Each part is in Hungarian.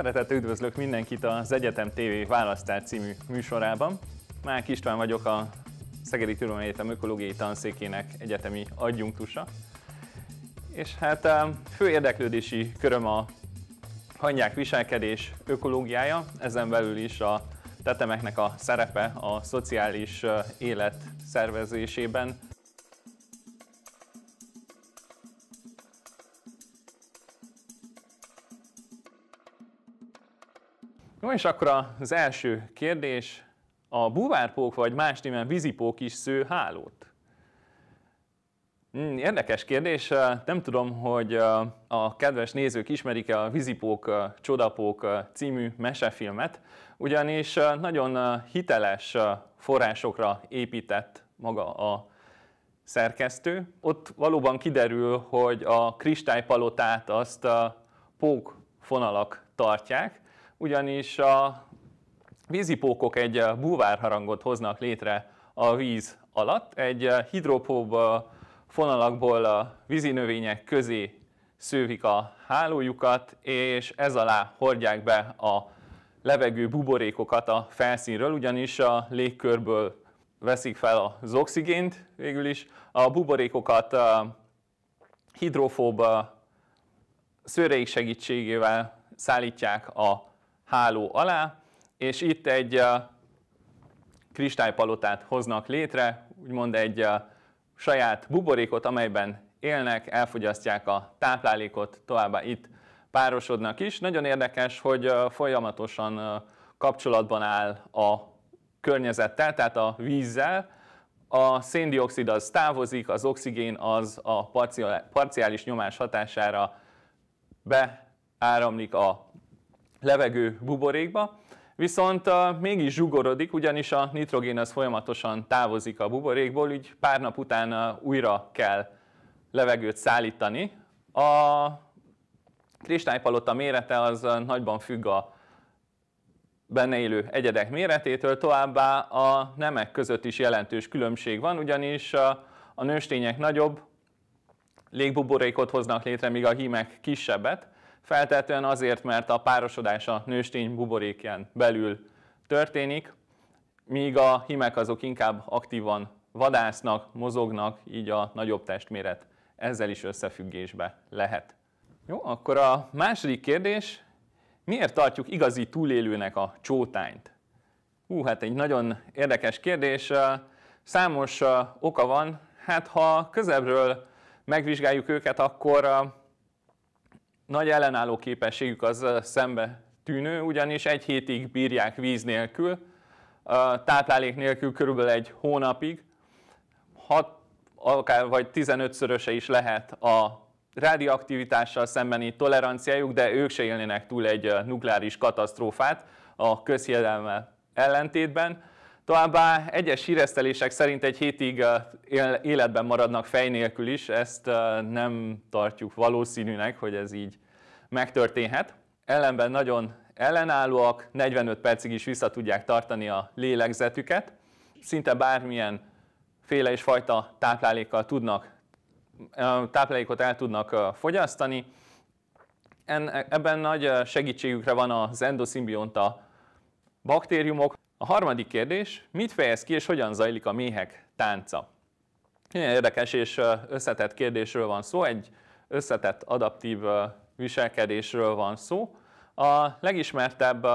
Szeretettel üdvözlök mindenkit az Egyetem TV Választás című műsorában. Már István vagyok, a Szegedi Tudományi Egyetem Ökológiai Tanszékének egyetemi adjunktusa. És hát a fő érdeklődési köröm a hangyák viselkedés ökológiája, ezen belül is a tetemeknek a szerepe a szociális élet szervezésében, és akkor az első kérdés, a buvárpók vagy más néven vízipók is sző hálót? Hmm, érdekes kérdés, nem tudom, hogy a kedves nézők ismerik-e a Vizipók, Csodapók című mesefilmet, ugyanis nagyon hiteles forrásokra épített maga a szerkesztő. Ott valóban kiderül, hogy a kristálypalotát azt a pók fonalak tartják, ugyanis a vízipókok egy eh, búvárharangot hoznak létre a víz alatt, egy eh, hidropób eh, fonalakból növények közé szővik a hálójukat, és ez alá hordják be a levegő buborékokat a felszínről, ugyanis a légkörből veszik fel az oxigént végül is. A buborékokat a hidrofób szőreik segítségével szállítják a háló alá, és itt egy kristálypalotát hoznak létre, úgymond egy saját buborékot, amelyben élnek, elfogyasztják a táplálékot, továbbá itt párosodnak is. Nagyon érdekes, hogy folyamatosan kapcsolatban áll a környezettel, tehát a vízzel. A széndiokszid az távozik, az oxigén az a parciális nyomás hatására beáramlik a levegő buborékba, viszont mégis zsugorodik, ugyanis a nitrogén az folyamatosan távozik a buborékból, így pár nap után újra kell levegőt szállítani. A kristálypalota mérete az nagyban függ a benne élő egyedek méretétől, továbbá a nemek között is jelentős különbség van, ugyanis a nőstények nagyobb légbuborékot hoznak létre, míg a hímek kisebbet. Feltétlenül azért, mert a párosodás a nőstény buborékján belül történik, míg a himek azok inkább aktívan vadásznak, mozognak, így a nagyobb testméret ezzel is összefüggésbe lehet. Jó, akkor a második kérdés, miért tartjuk igazi túlélőnek a csótányt? Hú, hát egy nagyon érdekes kérdés, számos oka van, hát ha közebbről megvizsgáljuk őket, akkor nagy ellenálló képességük az szembe tűnő, ugyanis egy hétig bírják víz nélkül, táplálék nélkül körülbelül egy hónapig, hat, akár vagy 15-szöröse is lehet a radioaktivitással szembeni toleranciájuk, de ők se élnének túl egy nukleáris katasztrófát a közhiedelemmel ellentétben. Továbbá egyes híresztelések szerint egy hétig életben maradnak fej nélkül is, ezt nem tartjuk valószínűnek, hogy ez így megtörténhet. Ellenben nagyon ellenállóak, 45 percig is vissza tudják tartani a lélegzetüket, szinte bármilyen féle és fajta táplálékkal tudnak, táplálékot el tudnak fogyasztani. Ebben nagy segítségükre van az endoszimbionta baktériumok, a harmadik kérdés, mit fejez ki és hogyan zajlik a méhek tánca? Nagyon érdekes és összetett kérdésről van szó, egy összetett adaptív viselkedésről van szó. A legismertebb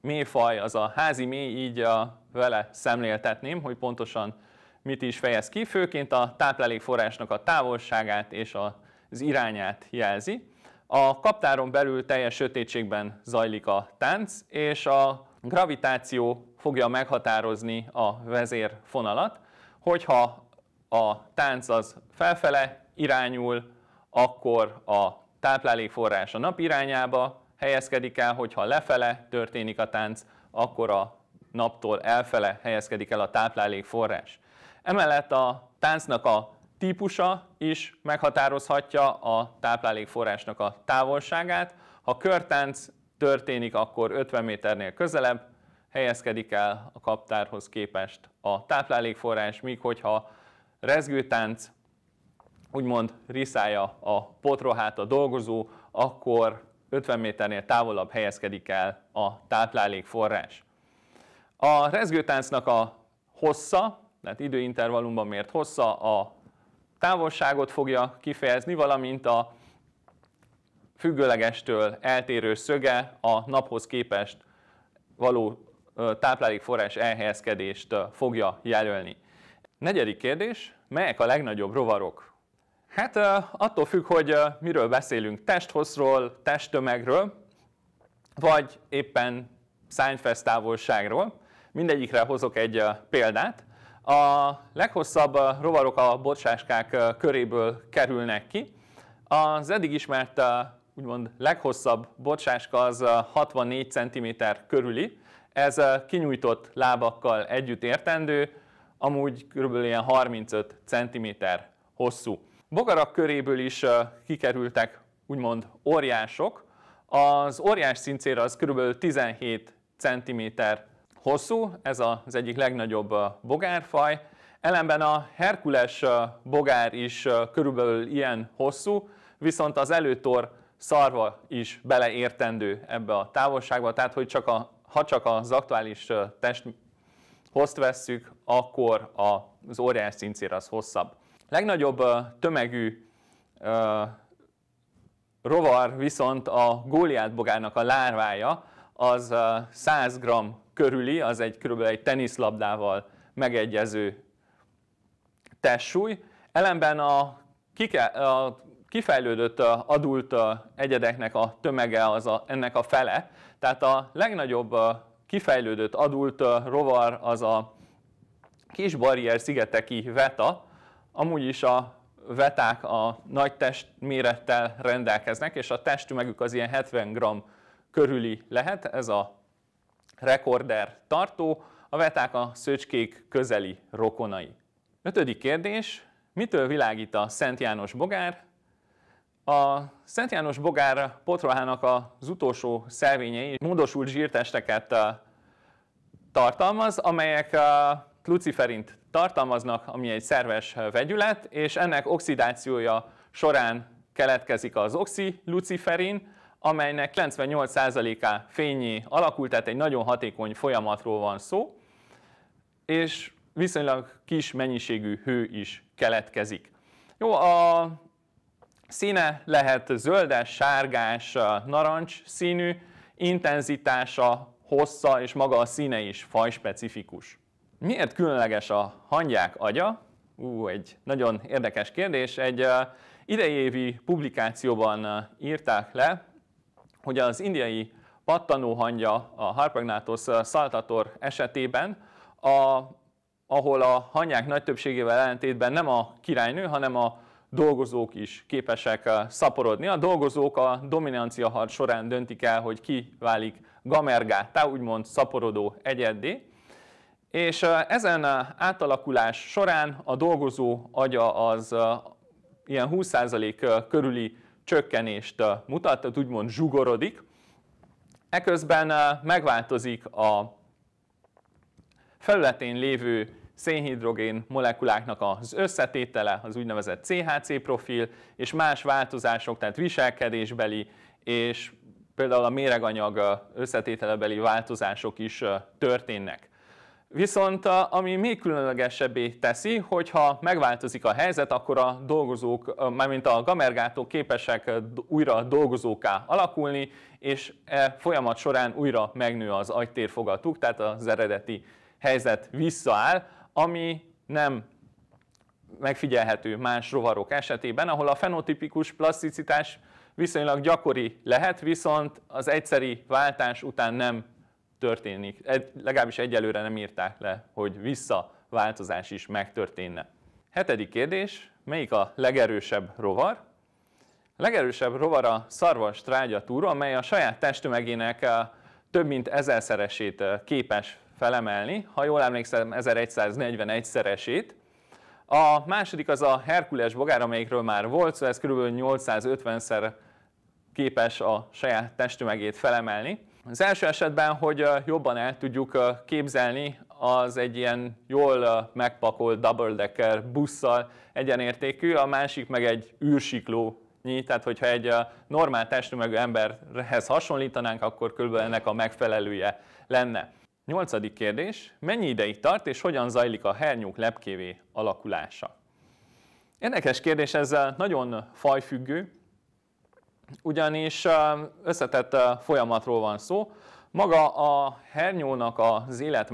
méfaj az a házi méh, így vele szemléltetném, hogy pontosan mit is fejez ki, főként a táplálékforrásnak a távolságát és az irányát jelzi. A kaptáron belül teljes sötétségben zajlik a tánc, és a gravitáció fogja meghatározni a vezérfonalat, hogyha a tánc az felfele irányul, akkor a táplálékforrás a nap irányába helyezkedik el, hogyha lefele történik a tánc, akkor a naptól elfele helyezkedik el a táplálékforrás. Emellett a táncnak a típusa is meghatározhatja a táplálékforrásnak a távolságát. Ha körtánc történik, akkor 50 méternél közelebb helyezkedik el a kaptárhoz képest a táplálékforrás, míg hogyha rezgőtánc úgymond riszálja a potrohát a dolgozó, akkor 50 méternél távolabb helyezkedik el a táplálékforrás. A rezgőtáncnak a hossza, tehát időintervallumban mért hossza a távolságot fogja kifejezni, valamint a függőlegestől eltérő szöge a naphoz képest való táplálékforrás elhelyezkedést fogja jelölni. Negyedik kérdés, melyek a legnagyobb rovarok? Hát attól függ, hogy miről beszélünk, testhosszról, testtömegről, vagy éppen szányfesz távolságról. Mindegyikre hozok egy példát. A leghosszabb rovarok a bocsáskák köréből kerülnek ki. Az eddig ismert úgymond leghosszabb bocsáska az 64 cm körüli. Ez kinyújtott lábakkal együtt értendő, amúgy kb. ilyen 35 cm hosszú. Bogarak köréből is kikerültek úgymond óriások. Az óriás szincér az kb. 17 cm hosszú, ez az egyik legnagyobb bogárfaj. Ellenben a herkules bogár is körülbelül ilyen hosszú, viszont az előtor szarva is beleértendő ebbe a távolságba, tehát hogy csak a, ha csak az aktuális test hozt vesszük, akkor az óriás cincér az hosszabb. Legnagyobb tömegű rovar viszont a bogárnak a lárvája, az 100 g körüli, az egy kb. egy teniszlabdával megegyező testsúly. Ellenben a, kike, a kifejlődött adult egyedeknek a tömege az a, ennek a fele, tehát a legnagyobb kifejlődött adult rovar az a kis barrier szigeteki veta, amúgy is a veták a nagy testmérettel rendelkeznek, és a testtömegük az ilyen 70 g körüli lehet, ez a rekorder tartó, a veták a szöcskék közeli rokonai. Ötödik kérdés, mitől világít a Szent János bogár? A Szent János Bogár potrohának az utolsó szelvényei módosult zsírtesteket tartalmaz, amelyek luciferint tartalmaznak, ami egy szerves vegyület, és ennek oxidációja során keletkezik az oxi-luciferin, amelynek 98%-á fényé alakult, tehát egy nagyon hatékony folyamatról van szó, és viszonylag kis mennyiségű hő is keletkezik. Jó, a Színe lehet zöldes, sárgás, narancs színű, intenzitása, hossza és maga a színe is fajspecifikus. Miért különleges a hangyák agya? Ú, egy nagyon érdekes kérdés. Egy idejévi publikációban írták le, hogy az indiai pattanóhangya a Harpagnatus saltator esetében, a, ahol a hangyák nagy többségével ellentétben nem a királynő, hanem a dolgozók is képesek eh, szaporodni. A dolgozók a dominancia harc során döntik el, hogy ki válik gamergátá, úgymond szaporodó egyedé. És eh, ezen eh, átalakulás során a dolgozó agya az ilyen 20% körüli csökkenést mutat, tehát úgymond zsugorodik. Eközben megváltozik a felületén lévő szénhidrogén molekuláknak az összetétele, az úgynevezett CHC profil, és más változások, tehát viselkedésbeli és például a méreganyag összetételebeli változások is történnek. Viszont ami még különlegesebbé teszi, hogyha megváltozik a helyzet, akkor a dolgozók, mármint a gamergátok képesek újra dolgozóká alakulni, és e folyamat során újra megnő az agytérfogatuk, tehát az eredeti helyzet visszaáll, ami nem megfigyelhető más rovarok esetében, ahol a fenotipikus plaszticitás viszonylag gyakori lehet, viszont az egyszeri váltás után nem történik. Egy, legalábbis egyelőre nem írták le, hogy visszaváltozás is megtörténne. Hetedik kérdés, melyik a legerősebb rovar? A legerősebb rovar a szarvas trágyatúra, amely a saját testtömegének több mint ezerszeresét képes felemelni, ha jól emlékszem 1141-szeresét. A második az a Herkules bogár, amelyikről már volt, szóval ez kb. 850-szer képes a saját testtömegét felemelni. Az első esetben, hogy jobban el tudjuk képzelni, az egy ilyen jól megpakolt double decker busszal egyenértékű, a másik meg egy űrsikló tehát hogyha egy normál testtömegű emberhez hasonlítanánk, akkor körülbelül ennek a megfelelője lenne. Nyolcadik kérdés, mennyi ideig tart és hogyan zajlik a hernyók lepkévé alakulása? Érdekes kérdés, ezzel nagyon fajfüggő, ugyanis összetett folyamatról van szó. Maga a hernyónak az élet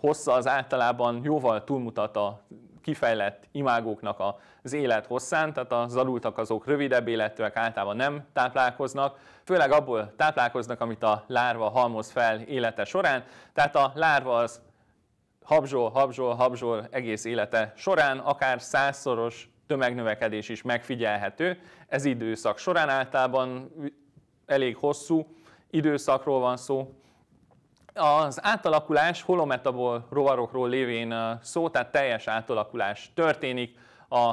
hossza az általában jóval túlmutat a kifejlett imágóknak az élet hosszán, tehát az adultak azok rövidebb életűek általában nem táplálkoznak, főleg abból táplálkoznak, amit a lárva halmoz fel élete során, tehát a lárva az habzsol, habzsol, habzsol egész élete során, akár százszoros tömegnövekedés is megfigyelhető. Ez időszak során általában elég hosszú időszakról van szó, az átalakulás holometabol rovarokról lévén szó, tehát teljes átalakulás történik, a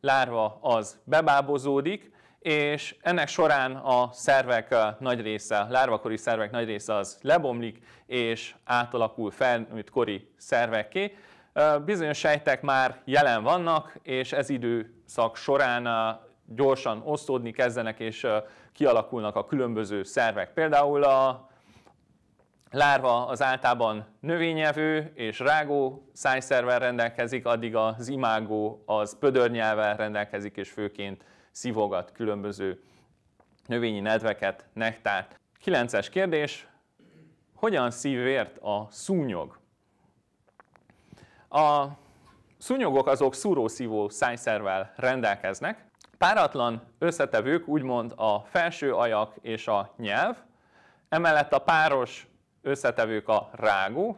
lárva az bebábozódik, és ennek során a szervek nagy része, lárvakori szervek nagy része az lebomlik, és átalakul felnőtt kori szervekké. Bizonyos sejtek már jelen vannak, és ez időszak során gyorsan osztódni kezdenek, és kialakulnak a különböző szervek. Például a lárva az általában növényevő és rágó szájszervel rendelkezik, addig az imágó az pödörnyelvel rendelkezik, és főként szivogat különböző növényi nedveket, nektárt. Kilences kérdés, hogyan szívért a szúnyog? A szúnyogok azok szúrószívó szájszervel rendelkeznek. Páratlan összetevők úgymond a felső ajak és a nyelv, emellett a páros összetevők a rágó,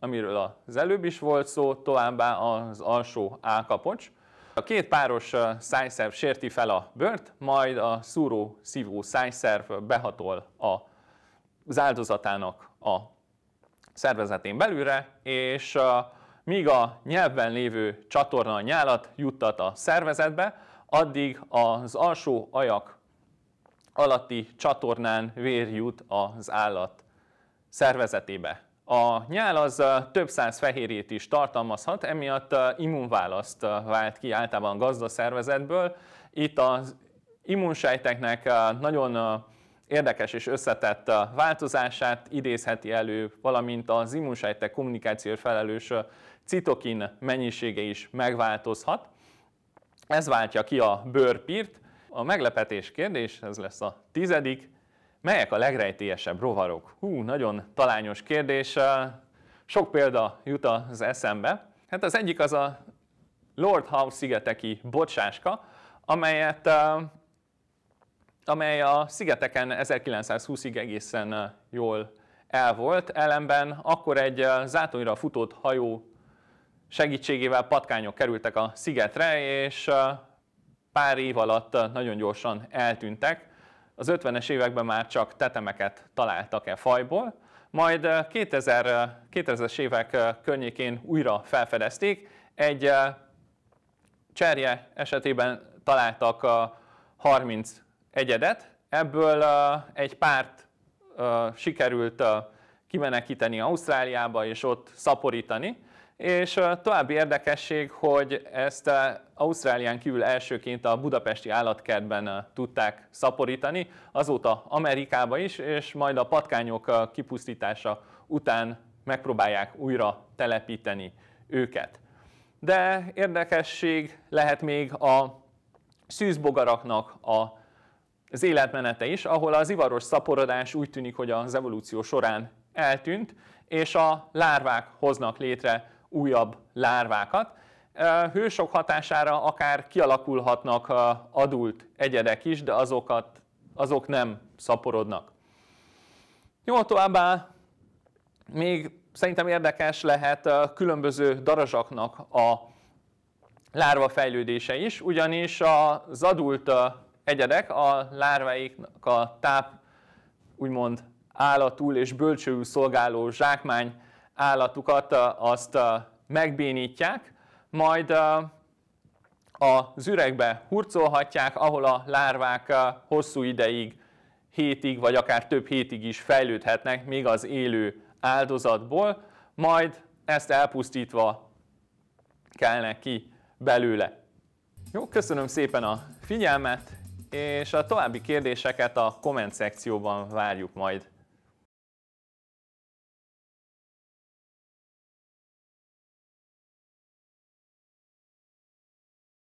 amiről az előbb is volt szó, továbbá az alsó álkapocs. A két páros szájszerv sérti fel a bőrt, majd a szúró szívó szájszerv behatol az áldozatának a szervezetén belülre, és míg a nyelvben lévő csatorna a nyálat juttat a szervezetbe, addig az alsó ajak alatti csatornán vér jut az állat szervezetébe. A nyál az több száz fehérjét is tartalmazhat, emiatt immunválaszt vált ki általában a gazda szervezetből. Itt az immunsejteknek nagyon érdekes és összetett változását idézheti elő, valamint az immunsejtek kommunikációért felelős citokin mennyisége is megváltozhat. Ez váltja ki a bőrpírt. A meglepetés kérdés, ez lesz a tizedik, Melyek a legrejtélyesebb rovarok? Hú, nagyon talányos kérdés. Sok példa jut az eszembe. Hát az egyik az a Lord Howe szigeteki bocsáska, amelyet, amely a szigeteken 1920-ig egészen jól el volt, ellenben akkor egy zátonyra futott hajó segítségével patkányok kerültek a szigetre, és pár év alatt nagyon gyorsan eltűntek az 50-es években már csak tetemeket találtak e fajból, majd 2000, eh, 2000-es eh, évek eh, környékén újra felfedezték, egy cserje esetében találtak 30 egyedet, ebből egy párt sikerült kimenekíteni Ausztráliába és ott szaporítani, és a további érdekesség, hogy ezt Ausztrálián kívül elsőként a budapesti állatkertben tudták szaporítani, azóta Amerikába is, és majd a patkányok kipusztítása után megpróbálják újra telepíteni őket. De érdekesség lehet még a szűzbogaraknak a az életmenete is, ahol az ivaros szaporodás úgy tűnik, hogy az evolúció során eltűnt, és a lárvák hoznak létre újabb lárvákat. Hősok hatására akár kialakulhatnak adult egyedek is, de azokat, azok nem szaporodnak. Jó, továbbá még szerintem érdekes lehet különböző darazsaknak a lárva fejlődése is, ugyanis az adult egyedek a lárváiknak a táp, úgymond állatul és bölcsőül szolgáló zsákmány állatukat azt megbénítják, majd az üregbe hurcolhatják, ahol a lárvák hosszú ideig, hétig vagy akár több hétig is fejlődhetnek még az élő áldozatból, majd ezt elpusztítva kelnek ki belőle. Jó, köszönöm szépen a figyelmet, és a további kérdéseket a komment szekcióban várjuk majd.